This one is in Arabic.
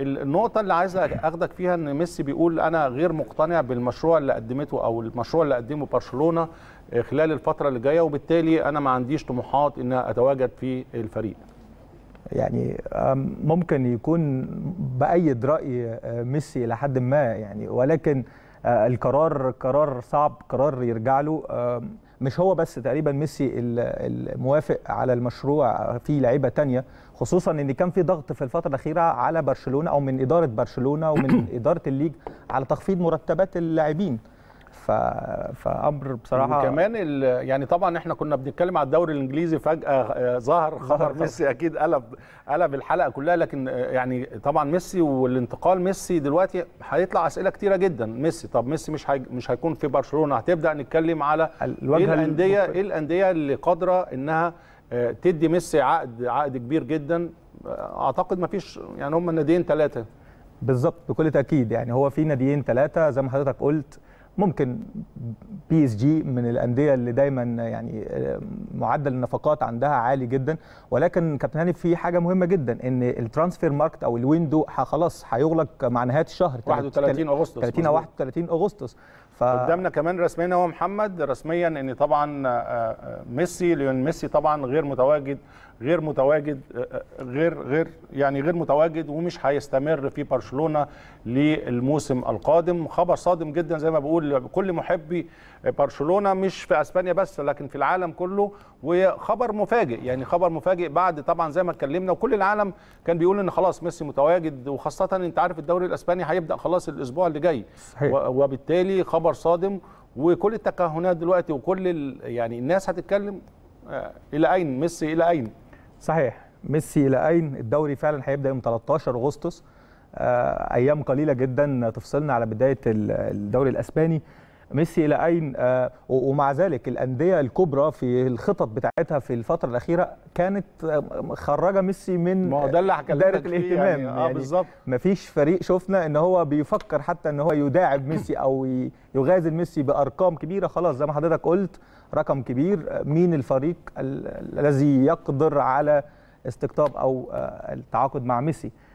النقطة اللي عايز أخدك فيها إن ميسي بيقول أنا غير مقتنع بالمشروع اللي قدمته أو المشروع اللي قدمه برشلونة خلال الفترة اللي جاية وبالتالي أنا ما عنديش طموحات إن أتواجد في الفريق. يعني ممكن يكون بأيد رأي ميسي إلى حد ما يعني ولكن القرار قرار صعب قرار يرجع له مش هو بس تقريبا ميسي الموافق على المشروع في لعيبه تانية خصوصا ان كان في ضغط في الفتره الاخيره على برشلونه او من اداره برشلونه ومن اداره الليج على تخفيض مرتبات اللاعبين ف... فامر بصراحه وكمان ال... يعني طبعا احنا كنا بنتكلم على الدوري الانجليزي فجاه آه، ظهر خبر ميسي اكيد قلب قلب الحلقه كلها لكن آه، يعني طبعا ميسي والانتقال ميسي دلوقتي هيطلع اسئله كتيره جدا ميسي طب ميسي مش هي... مش هيكون في برشلونه هتبدا نتكلم على الوجهه ايه الانديه ايه الانديه اللي قادره انها آه، تدي ميسي عقد عقد كبير جدا اعتقد ما فيش يعني هم ناديين ثلاثه بالظبط بكل تاكيد يعني هو في ناديين ثلاثه زي ما حضرتك قلت ممكن بي اس جي من الانديه اللي دايما يعني آه، معدل النفقات عندها عالي جدا ولكن كابتن هاني في حاجه مهمه جدا ان الترانسفير ماركت او الويندو خلاص هيغلق مع نهايه الشهر 31 اغسطس 30 31 اغسطس ف... قدامنا كمان رسميا هو محمد رسميا ان طبعا آه، آه، ميسي ليون ميسي طبعا غير متواجد غير متواجد غير غير يعني غير متواجد ومش هيستمر في برشلونه للموسم القادم خبر صادم جدا زي ما بقول كل كل محبي آه، برشلونه مش في اسبانيا بس لكن في العالم كله وخبر مفاجئ يعني خبر مفاجئ بعد طبعا زي ما اتكلمنا وكل العالم كان بيقول ان خلاص ميسي متواجد وخاصه انت عارف الدوري الاسباني هيبدا خلاص الاسبوع اللي جاي وبالتالي خبر صادم وكل التكهنات دلوقتي وكل يعني الناس هتتكلم آه، الى اين ميسي الى اين صحيح ميسي الى اين الدوري فعلا هيبدا يوم 13 اغسطس آه، ايام قليله جدا تفصلنا على بدايه الدوري الاسباني ميسي الى اين آه، ومع ذلك الانديه الكبرى في الخطط بتاعتها في الفتره الاخيره كانت آه، خرجه ميسي من ما ده اللي دائره الاهتمام يعني, يعني بالظبط مفيش فريق شفنا ان هو بيفكر حتى ان هو يداعب ميسي او يغازل ميسي بارقام كبيره خلاص زي ما حضرتك قلت رقم كبير مين الفريق الذي يقدر على استقطاب او التعاقد مع ميسي